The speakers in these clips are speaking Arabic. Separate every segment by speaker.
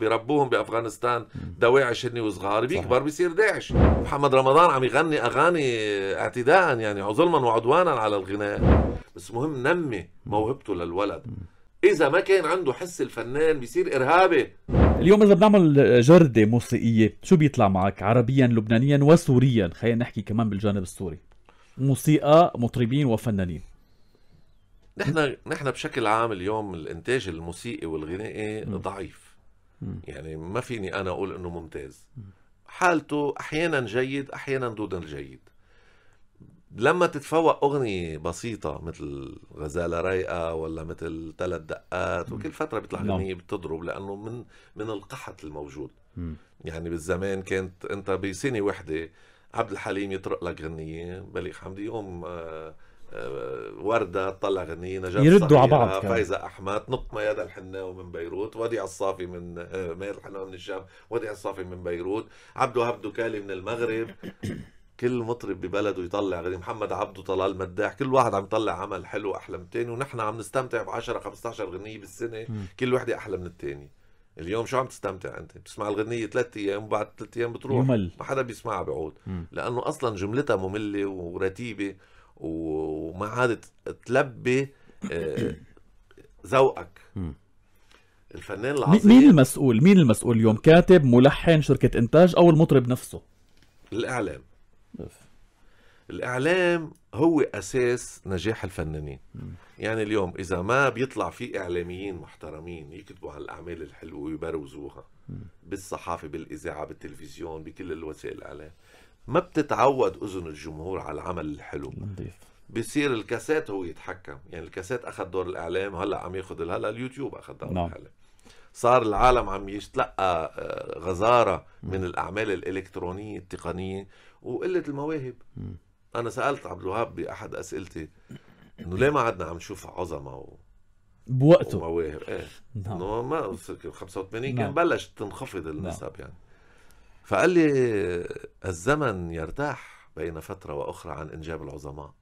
Speaker 1: بربوهم بافغانستان دواعش هني وصغار بيكبر بيصير داعش محمد رمضان عم يغني اغاني اعتداء يعني ظلما وعدوانا على الغناء بس مهم نمي موهبته للولد اذا ما كان عنده حس الفنان بيصير ارهابي اليوم اذا بنعمل جرده موسيقيه شو بيطلع معك عربيا لبنانيا وسوريا خلينا نحكي كمان بالجانب السوري موسيقى مطربين وفنانين نحن نحن بشكل عام اليوم الانتاج الموسيقي والغنائي ضعيف يعني ما فيني انا اقول انه ممتاز حالته احيانا جيد احيانا دون الجيد لما تتفوق أغنية بسيطة مثل غزالة رايقة ولا مثل ثلاث دقات وكل فترة بيطلع نعم. أغنية بتضرب لأنه من من القحط الموجود م. يعني بالزمان كانت أنت بسنة وحدة عبد الحليم يطرق لك غنية بليغ حمدي يقوم آه آه، وردة طلع غنية نجاة يردوا على بعض فايزة أحمد نط ميادة الحناوي من بيروت وديع الصافي من آه، مير الحناوي من الشام وديع الصافي من بيروت عبدو هبدو كالي من المغرب كل مطرب ببلده يطلع غني محمد عبده طلال مداح كل واحد عم يطلع عمل حلو احلى من الثاني ونحن عم نستمتع ب 10 15 غنيه بالسنه كل وحده احلى من الثانيه اليوم شو عم تستمتع انت بتسمع الغنيه ثلاث ايام وبعد ثلاث ايام بتروح ممل. ما حدا بيسمعها بيعود لانه اصلا جملتها ممله ورتيبه وما عاد تلبي آه، ذوقك الفنان العظيم مين المسؤول مين المسؤول اليوم كاتب ملحن شركه انتاج او المطرب نفسه الاعلام الاعلام هو اساس نجاح الفنانين يعني اليوم اذا ما بيطلع في اعلاميين محترمين يكتبوا عن الاعمال الحلوه ويبروزوها بالصحافه بالاذاعه بالتلفزيون بكل الوسائل الاعلام ما بتتعود اذن الجمهور على العمل الحلو نظيف بصير الكاسات هو يتحكم يعني الكاسات اخذ دور الاعلام هلا عم ياخذ هلا اليوتيوب اخذ دور نعم. الاعلام صار العالم عم يتلقى آه، غزاره من الاعمال الالكترونيه التقنيه وقله المواهب انا سالت عبد الوهاب باحد اسئلتي انه ليه ما عدنا عم نشوف عظمه و... بوقته ومواهب ايه نعم ما 85 كان نعم. بلشت تنخفض نعم. النسب يعني فقال لي الزمن يرتاح بين فتره واخرى عن انجاب العظماء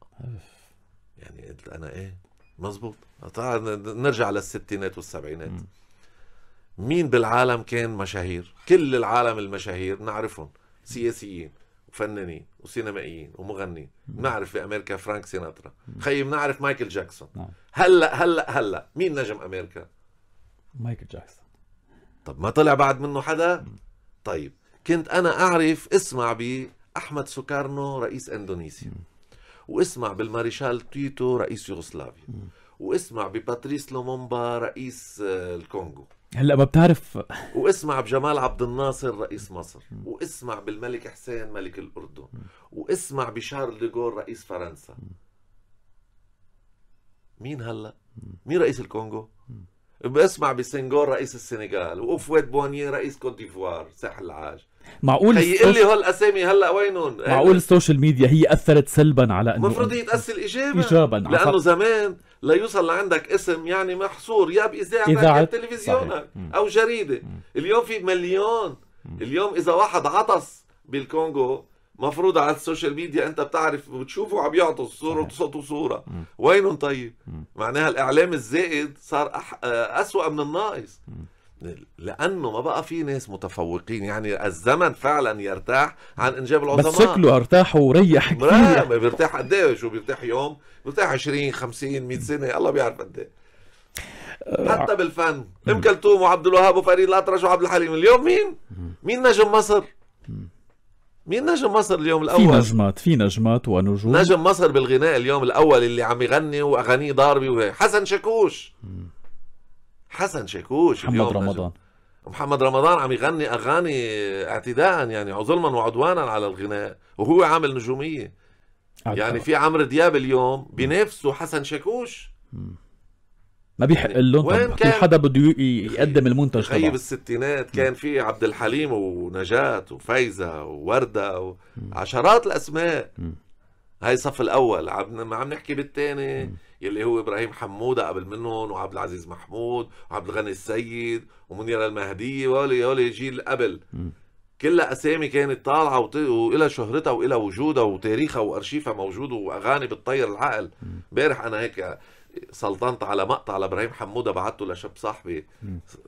Speaker 1: يعني قلت انا ايه مزبوط طبعا نرجع للستينات والسبعينات مين بالعالم كان مشاهير كل العالم المشاهير نعرفهم سياسيين وفنانين وسينمائيين ومغنيين بنعرف في امريكا فرانك سيناترا خيي بنعرف مايكل جاكسون نعم. هلا هلا هلا مين نجم امريكا مايكل جاكسون طب ما طلع بعد منه حدا طيب كنت انا اعرف اسمع باحمد سوكارنو رئيس اندونيسيا واسمع بالماريشال تيتو رئيس يوغوسلافيا واسمع بباتريس لومومبا رئيس آه، الكونغو هلا ما بتعرف واسمع بجمال عبد الناصر رئيس مصر واسمع بالملك حسين ملك الاردن واسمع بشارل ديغول رئيس فرنسا مين هلا مين رئيس الكونغو بسمع بسنغور رئيس السنغال وفويت بوانيه رئيس كوت ديفوار ساحل العاج معقول خيقول لي هالاسامي هلا وينهم إيه؟ معقول السوشيال ميديا هي اثرت سلبا على انه المفروض هي تاثر ايجابا ايجابا لانه زمان ليوصل لعندك اسم يعني محصور يا باذاعتك يا بتلفزيونك او جريده اليوم في مليون اليوم اذا واحد عطس بالكونغو مفروض على السوشيال ميديا انت بتعرف وبتشوفه عم يعطس صوره صوته صوره وينهم طيب معناها الاعلام الزائد صار أح... آه، اسوا من الناقص لانه ما بقى في ناس متفوقين يعني الزمن فعلا يرتاح عن انجاب العظماء بس شكله ارتاح وريح كثير بيرتاح قد ايه شو بيرتاح يوم بيرتاح 20 50 100 سنه الله بيعرف قد ايه آه. حتى بالفن ام كلثوم وعبد الوهاب وفريد الاطرش وعبد الحليم اليوم مين؟ مين نجم مصر؟ مين نجم مصر اليوم الاول؟ في نجمات في نجمات ونجوم نجم مصر بالغناء اليوم الاول اللي عم يغني واغانيه ضاربه وهيك حسن شاكوش حسن شاكوش محمد رمضان محمد رمضان عم يغني اغاني اعتداء يعني ظلما وعدوانا على الغناء وهو عامل نجوميه عدد. يعني في عمرو دياب اليوم بنفسه حسن شاكوش ما بيحق يعني لهم وين كان حدا بده يقدم المنتج تبعه طيب الستينات كان في عبد الحليم ونجاة وفايزه وورده وعشرات الاسماء هاي الصف الاول عم عم نحكي بالثاني يلي هو ابراهيم حموده قبل منهم وعبد العزيز محمود وعبد الغني السيد ومنيره المهديه ولي ولي جيل قبل كلها اسامي كانت طالعه وط... والها شهرتها والها وجودها وتاريخها وارشيفها موجود واغاني بتطير العقل امبارح انا هيك سلطنت على مقطع لابراهيم حموده بعته لشاب صاحبي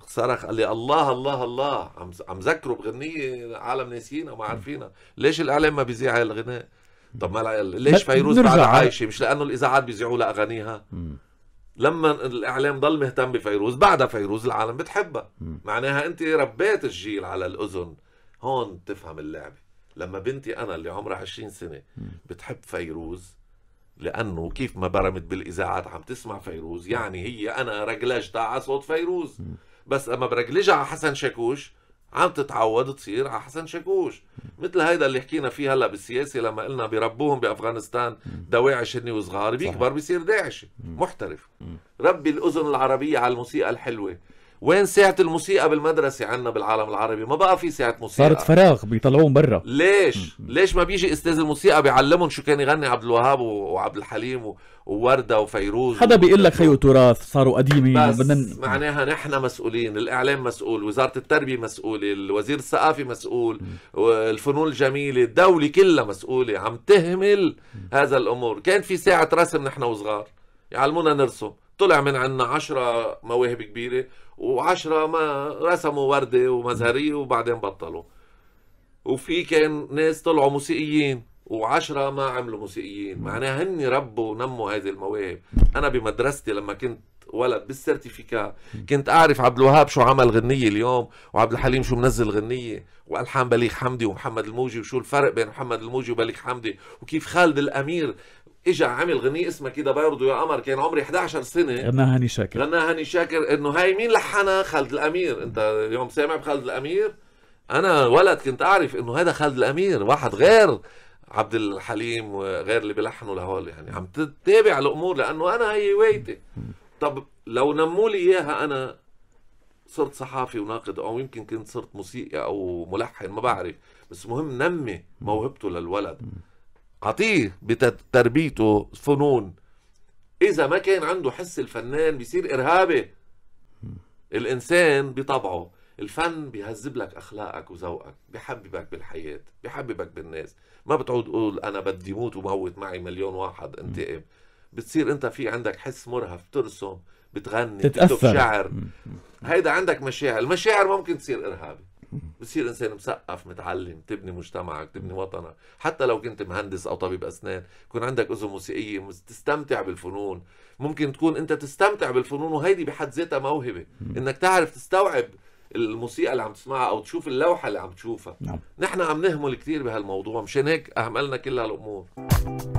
Speaker 1: صرخ قال لي الله الله الله عم عم ذكره بغنيه عالم ناسينا وما عارفينها ليش الاعلام ما بيذيع هالغناء طب ما ليش فيروز بعد عايشه مش لانه الاذاعات بيذيعوا لها اغانيها لما الاعلام ضل مهتم بفيروز بعدها فيروز العالم بتحبها معناها انت ربيت الجيل على الاذن هون تفهم اللعبه لما بنتي انا اللي عمرها 20 سنه بتحب فيروز لانه كيف ما برمت بالاذاعات عم تسمع فيروز يعني هي انا رجلجتها على صوت فيروز بس اما برجلجها على حسن شاكوش عم تتعود تصير على حسن شاكوش مثل هيدا اللي حكينا فيه هلا بالسياسه لما قلنا بربوهم بافغانستان دواعش هني وصغار بيكبر بيصير داعشي محترف ربي الاذن العربيه على الموسيقى الحلوه وين ساعة الموسيقى بالمدرسة عنا بالعالم العربي ما بقى في ساعة موسيقى صارت فراغ بيطلعوهم برا ليش ليش ما بيجي استاذ الموسيقى بيعلمهم شو كان يغني عبد الوهاب وعبد الحليم ووردة وفيروز حدا بيقول لك خيو تراث صاروا قديمين بس بدنا معناها نحن مسؤولين الاعلام مسؤول وزارة التربية مسؤولة الوزير الثقافي مسؤول الفنون الجميلة الدولة كلها مسؤولة عم تهمل هذا الامور كان في ساعة رسم نحن وصغار يعلمونا نرسم طلع من عندنا عشرة مواهب كبيرة وعشرة ما رسموا وردة ومزهرية وبعدين بطلوا وفي كان ناس طلعوا موسيقيين وعشرة ما عملوا موسيقيين معناها هن ربوا ونموا هذه المواهب أنا بمدرستي لما كنت ولد بالسيرتيفيكا كنت أعرف عبد الوهاب شو عمل غنية اليوم وعبد الحليم شو منزل غنية وألحان بليغ حمدي ومحمد الموجي وشو الفرق بين محمد الموجي وبليغ حمدي وكيف خالد الأمير اجى عمل غنية اسمها كده بيرضو يا قمر كان عمري 11 سنة غناها هاني شاكر غناها هاني شاكر انه هاي مين لحنها خالد الامير انت يوم سامع بخالد الامير انا ولد كنت اعرف انه هذا خالد الامير واحد غير عبد الحليم وغير اللي بيلحنوا لهول يعني عم تتابع الامور لانه انا هي هوايتي طب لو نموا لي اياها انا صرت صحافي وناقد او يمكن كنت صرت موسيقي او ملحن ما بعرف بس مهم نمي موهبته للولد عطيه بتربيته فنون اذا ما كان عنده حس الفنان بيصير ارهابي الانسان بطبعه الفن بيهذب لك اخلاقك وذوقك بحببك بالحياه بحببك بالناس ما بتعود تقول انا بدي موت وموت معي مليون واحد انتقم إيه؟ بتصير انت في عندك حس مرهف بترسم بتغني تتأثر. بتكتب شعر هيدا عندك مشاعر المشاعر ممكن تصير ارهابي بتصير انسان مثقف متعلم تبني مجتمعك تبني وطنك حتى لو كنت مهندس او طبيب اسنان يكون عندك اذن موسيقيه تستمتع بالفنون ممكن تكون انت تستمتع بالفنون وهيدي بحد ذاتها موهبه انك تعرف تستوعب الموسيقى اللي عم تسمعها او تشوف اللوحه اللي عم تشوفها نعم. نحن عم نهمل كثير بهالموضوع مشان هيك اهملنا كل هالامور